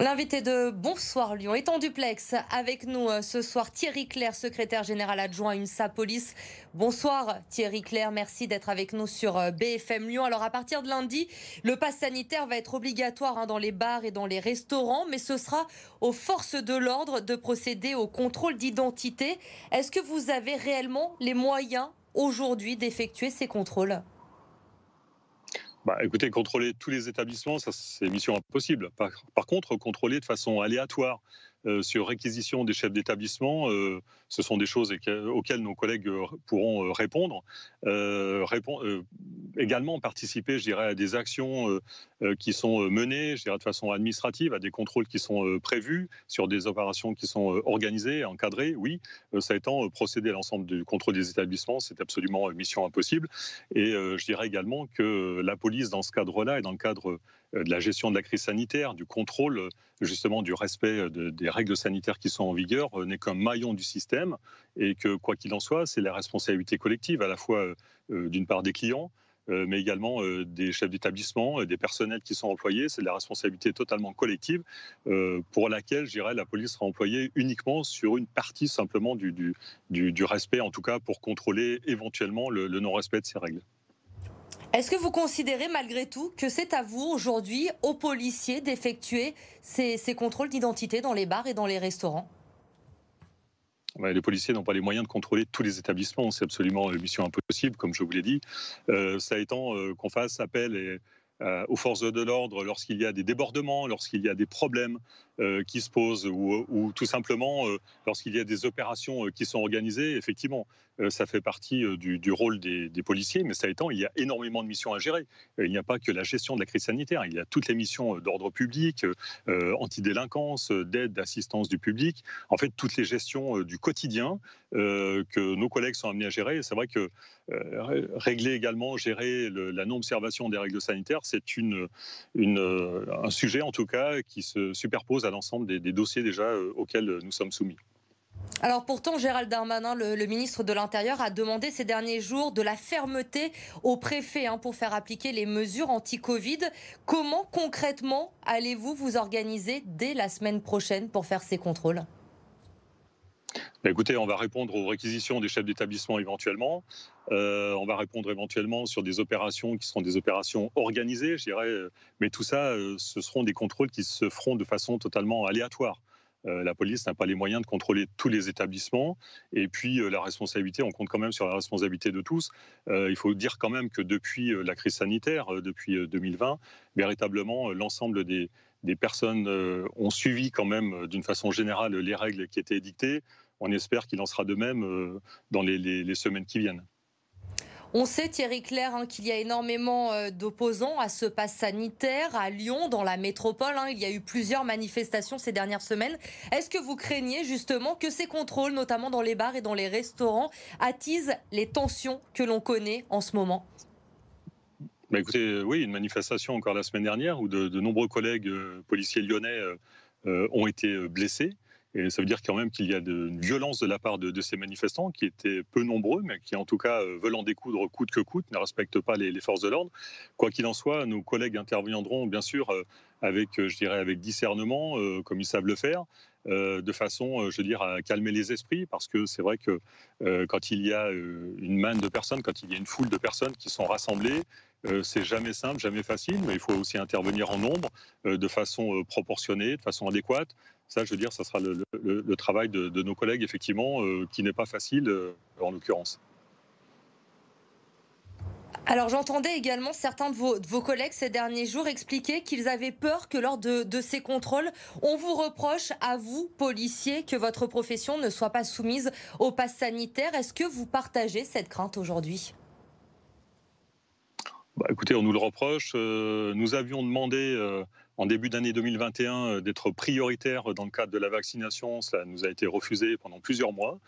L'invité de Bonsoir Lyon est en duplex avec nous euh, ce soir Thierry Claire, secrétaire général adjoint à UNSA Police. Bonsoir Thierry Claire, merci d'être avec nous sur euh, BFM Lyon. Alors à partir de lundi, le pass sanitaire va être obligatoire hein, dans les bars et dans les restaurants, mais ce sera aux forces de l'ordre de procéder au contrôle d'identité. Est-ce que vous avez réellement les moyens aujourd'hui d'effectuer ces contrôles bah, écoutez, contrôler tous les établissements, c'est mission impossible. Par, contre, contrôler de façon aléatoire euh, sur réquisition des chefs d'établissement, euh, ce sont des choses auxquelles nos collègues euh, pourront répondre. également participer, je dirais, à des actions euh, qui sont euh, menées, je dirais de façon administrative, à des contrôles qui sont euh, prévus, sur des opérations qui sont organisées, encadrées, oui. Ça étant, procéder à l'ensemble du contrôle des établissements, c'est absolument mission impossible. Et je dirais également que la police, dans ce cadre-là et dans le cadre de la gestion de la crise sanitaire, du contrôle justement du respect des règles sanitaires qui sont en vigueur, n'est qu'un maillon du système et que quoi qu'il en soit, c'est la responsabilité collective à la fois d'une part des clients, euh, mais également euh, des chefs d'établissement, euh, des personnels qui sont employés. C'est la responsabilité totalement collective pour laquelle, je dirais, la police sera employée uniquement sur une partie simplement du, du, respect, en tout cas pour contrôler éventuellement le, non-respect de ces règles. Est-ce que vous considérez malgré tout que c'est à vous aujourd'hui, aux policiers, d'effectuer ces contrôles d'identité dans les bars et dans les restaurants les policiers n'ont pas les moyens de contrôler tous les établissements. C'est absolument une mission impossible, comme je vous l'ai dit. Euh, ça étant euh, qu'on fasse appel et, euh, aux forces de l'ordre lorsqu'il y a des débordements, lorsqu'il y a des problèmes euh, qui se posent ou, tout simplement euh, lorsqu'il y a des opérations qui sont organisées. Effectivement, ça fait partie du, rôle des, policiers, mais ça étant, il y a énormément de missions à gérer. Il n'y a pas que la gestion de la crise sanitaire, il y a toutes les missions d'ordre public, antidélinquance, d'aide, d'assistance du public, en fait toutes les gestions du quotidien euh, que nos collègues sont amenés à gérer. C'est vrai que euh, régler également, gérer la non-observation des règles sanitaires, c'est euh, un sujet en tout cas qui se superpose à l'ensemble des, dossiers déjà auxquels nous sommes soumis. Alors pourtant, Gérald Darmanin, le, ministre de l'Intérieur, a demandé ces derniers jours de la fermeté au préfet hein, pour faire appliquer les mesures anti-Covid. Comment concrètement allez-vous vous organiser dès la semaine prochaine pour faire ces contrôles bah, écoutez, on va répondre aux réquisitions des chefs d'établissement éventuellement. Euh, on va répondre éventuellement sur des opérations qui seront des opérations organisées, je dirais. Mais tout ça, euh, ce seront des contrôles qui se feront de façon totalement aléatoire. Euh, la police n'a pas les moyens de contrôler tous les établissements. Et puis, la responsabilité, on compte quand même sur la responsabilité de tous. il faut dire quand même que depuis la crise sanitaire, depuis 2020, véritablement, l'ensemble des, des, personnes ont suivi quand même d'une façon générale les règles qui étaient dictées on espère qu'il en sera de même euh, dans les, semaines qui viennent. On sait, Thierry Claire, hein, qu'il y a énormément euh, d'opposants à ce pass sanitaire à Lyon, dans la métropole. Hein. il y a eu plusieurs manifestations ces dernières semaines. Est-ce que vous craignez justement que ces contrôles, notamment dans les bars et dans les restaurants, attisent les tensions que l'on connaît en ce moment bah, Écoutez, euh, oui, une manifestation encore la semaine dernière où de, nombreux collègues policiers lyonnais ont été blessés. Et ça veut dire quand même qu'il y a de, une violence de la part de, ces manifestants qui étaient peu nombreux, mais qui en tout cas euh, veulent en découdre coûte que coûte, ne respectent pas les, forces de l'ordre. Quoi qu'il en soit, nos collègues interviendront bien sûr euh, avec, euh, je dirais, avec discernement, comme ils savent le faire. de façon, je veux dire, à calmer les esprits, parce que c'est vrai que quand il y a une manne de personnes, quand il y a une foule de personnes qui sont rassemblées, c'est jamais simple, jamais facile, mais il faut aussi intervenir en nombre, de façon proportionnée, de façon adéquate, ça, je veux dire, ça sera le, travail de, nos collègues, effectivement, euh, qui n'est pas facile euh, en l'occurrence. Alors j'entendais également certains de vos, collègues ces derniers jours expliquer qu'ils avaient peur que lors de, ces contrôles, on vous reproche à vous, policiers, que votre profession ne soit pas soumise au pass sanitaire. Est-ce que vous partagez cette crainte aujourd'hui bah, Écoutez, on nous le reproche. Euh, nous avions demandé en début d'année 2021 euh, d'être prioritaire dans le cadre de la vaccination. Cela nous a été refusé pendant plusieurs mois.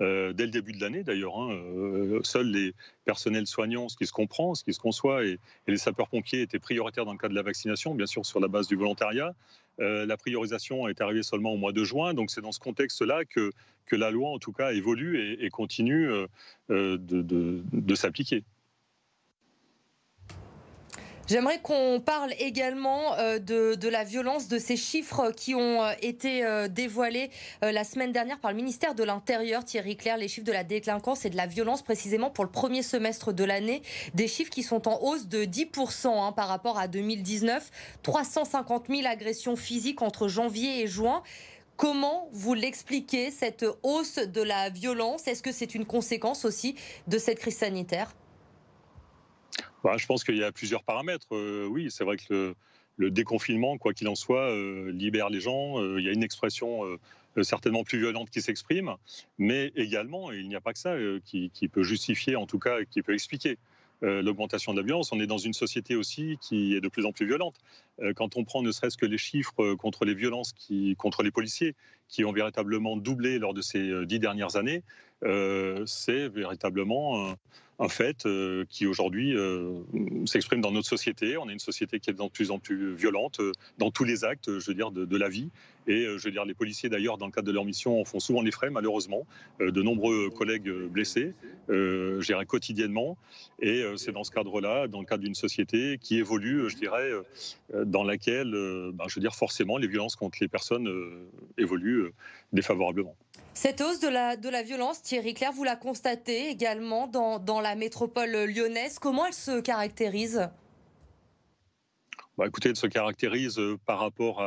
Euh, dès le début de l'année d'ailleurs. Hein, euh, seuls les personnels soignants, ce qui se comprend, ce qui se conçoit, et, les sapeurs-pompiers étaient prioritaires dans le cadre de la vaccination, bien sûr sur la base du volontariat. la priorisation est arrivée seulement au mois de juin, donc c'est dans ce contexte-là que, la loi en tout cas évolue et, continue de s'appliquer. J'aimerais qu'on parle également euh, de, la violence, de ces chiffres qui ont euh, été euh, dévoilés la semaine dernière par le ministère de l'Intérieur, Thierry Claire, les chiffres de la délinquance et de la violence précisément pour le premier semestre de l'année, des chiffres qui sont en hausse de 10% hein, par rapport à 2019, 350 000 agressions physiques entre janvier et juin. Comment vous l'expliquez, cette hausse de la violence Est-ce que c'est une conséquence aussi de cette crise sanitaire bah, je pense qu'il y a plusieurs paramètres. Euh, oui, c'est vrai que le, déconfinement, quoi qu'il en soit, euh, libère les gens. Euh, il y a une expression certainement plus violente qui s'exprime, mais également, il n'y a pas que ça, qui, peut justifier, en tout cas, qui peut expliquer. l'augmentation de la violence. On est dans une société aussi qui est de plus en plus violente. quand on prend ne serait-ce que les chiffres contre les violences qui, contre les policiers, qui ont véritablement doublé lors de ces dix dernières années, c'est véritablement en fait, euh, qui aujourd'hui euh, s'exprime dans notre société. On est une société qui est de plus en plus violente euh, dans tous les actes, je veux dire, de la vie. Et euh, je veux dire, les policiers d'ailleurs, dans le cadre de leur mission, font souvent les frais, malheureusement. Euh, de nombreux collègues euh, blessés, euh, gérés quotidiennement. Et c'est dans ce cadre-là, dans le cadre d'une société qui évolue, je dirais, dans laquelle, bah, je veux dire, forcément, les violences contre les personnes évoluent défavorablement. Cette hausse de la, violence, Thierry Claire, vous la constatez également dans la métropole lyonnaise. Comment elle se caractérise bah, écoutez, elle se caractérise euh, par rapport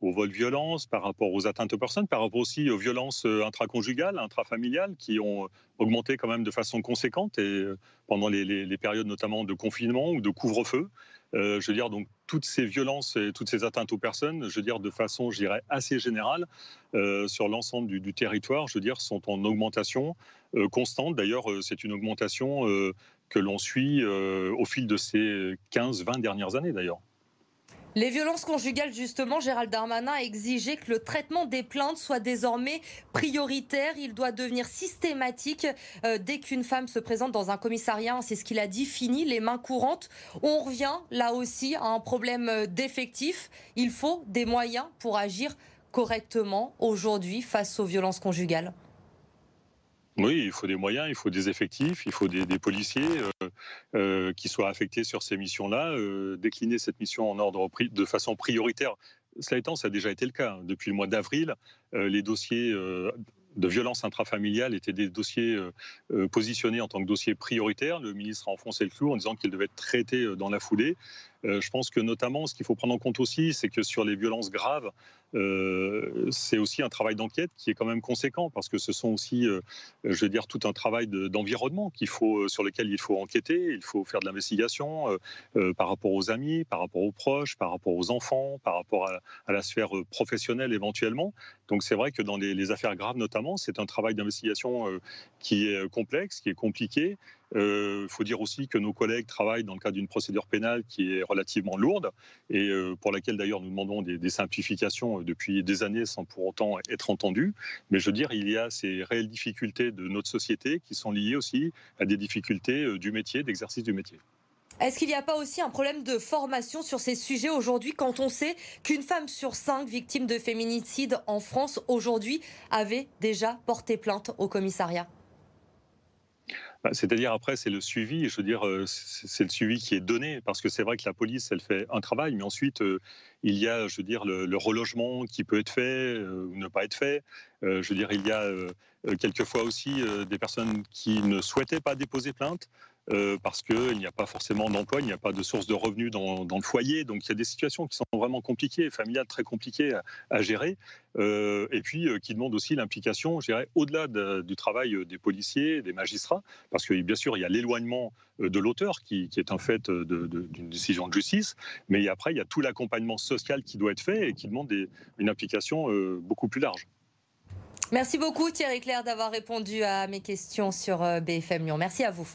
aux vols violences, par rapport aux atteintes aux personnes, par rapport aussi aux violences euh, intraconjugales, intrafamiliales, qui ont euh, augmenté quand même de façon conséquente et pendant les, périodes notamment de confinement ou de couvre-feu. je veux dire, donc toutes ces violences et toutes ces atteintes aux personnes, je veux dire, de façon, je assez générale, sur l'ensemble du, territoire, je veux dire, sont en augmentation constante. D'ailleurs, c'est une augmentation que l'on suit au fil de ces 15-20 dernières années, d'ailleurs. Les violences conjugales, justement, Gérald Darmanin a exigé que le traitement des plaintes soit désormais prioritaire. Il doit devenir systématique euh, dès qu'une femme se présente dans un commissariat. C'est ce qu'il a dit, fini, les mains courantes. On revient là aussi à un problème euh, d'effectif. Il faut des moyens pour agir correctement aujourd'hui face aux violences conjugales. Oui, il faut des moyens, il faut des effectifs, il faut des, policiers euh, euh, qui soient affectés sur ces missions-là, euh, décliner cette mission en ordre de façon prioritaire. Cela étant, ça a déjà été le cas. Hein. Depuis le mois d'avril, les dossiers de violence intrafamiliale étaient des dossiers positionnés en tant que dossiers prioritaires. Le ministre a enfoncé le clou en disant qu'ils devaient être traités dans la foulée. Euh, je pense que notamment, ce qu'il faut prendre en compte aussi, c'est que sur les violences graves, euh, c'est aussi un travail d'enquête qui est quand même conséquent, parce que ce sont aussi, euh, je veux dire, tout un travail d'environnement qu'il sur lequel il faut enquêter, il faut faire de l'investigation par rapport aux amis, par rapport aux proches, par rapport aux enfants, par rapport à, la sphère professionnelle éventuellement. Donc c'est vrai que dans les, les affaires graves notamment, c'est un travail d'investigation qui est complexe, qui est compliqué il euh, faut dire aussi que nos collègues travaillent dans le cadre d'une procédure pénale qui est relativement lourde et euh, pour laquelle d'ailleurs nous demandons des, simplifications euh, depuis des années sans pour autant être entendus. Mais je veux dire, il y a ces réelles difficultés de notre société qui sont liées aussi à des difficultés du métier, d'exercice du métier. Est-ce qu'il n'y a pas aussi un problème de formation sur ces sujets aujourd'hui quand on sait qu'une femme sur cinq victime de féminicide en France aujourd'hui avait déjà porté plainte au commissariat bah, c'est-à-dire après, c'est le suivi, je veux dire, euh, c'est le suivi qui est donné, parce que c'est vrai que la police, elle fait un travail, mais ensuite, euh, il y a, je veux dire, le, relogement qui peut être fait euh, ou ne pas être fait. je veux dire, il y a quelquefois aussi des personnes qui ne souhaitaient pas déposer plainte. Euh, parce qu'il n'y a pas forcément d'emploi, il n'y a pas de source de revenus dans, le foyer. Donc il y a des situations qui sont vraiment compliquées, familiales très compliquées à, gérer, euh, et puis euh, qui demandent aussi l'implication, je dirais, au-delà du travail des policiers, des magistrats, parce que bien sûr, il y a l'éloignement de l'auteur qui, est un fait d'une décision de justice, mais après, il y a tout l'accompagnement social qui doit être fait et qui demande une implication beaucoup plus large. Merci beaucoup Thierry Claire d'avoir répondu à mes questions sur BFM Lyon. Merci à vous.